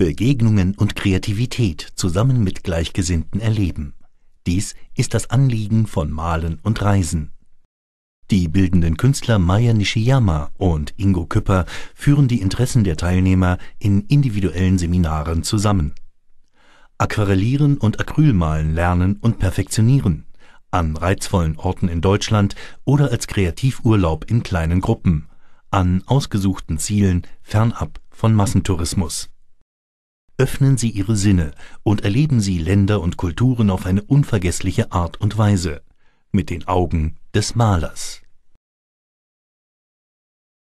Begegnungen und Kreativität zusammen mit Gleichgesinnten erleben. Dies ist das Anliegen von Malen und Reisen. Die bildenden Künstler Maya Nishiyama und Ingo Küpper führen die Interessen der Teilnehmer in individuellen Seminaren zusammen. Aquarellieren und Acrylmalen lernen und perfektionieren. An reizvollen Orten in Deutschland oder als Kreativurlaub in kleinen Gruppen. An ausgesuchten Zielen fernab von Massentourismus öffnen Sie Ihre Sinne und erleben Sie Länder und Kulturen auf eine unvergessliche Art und Weise mit den Augen des Malers.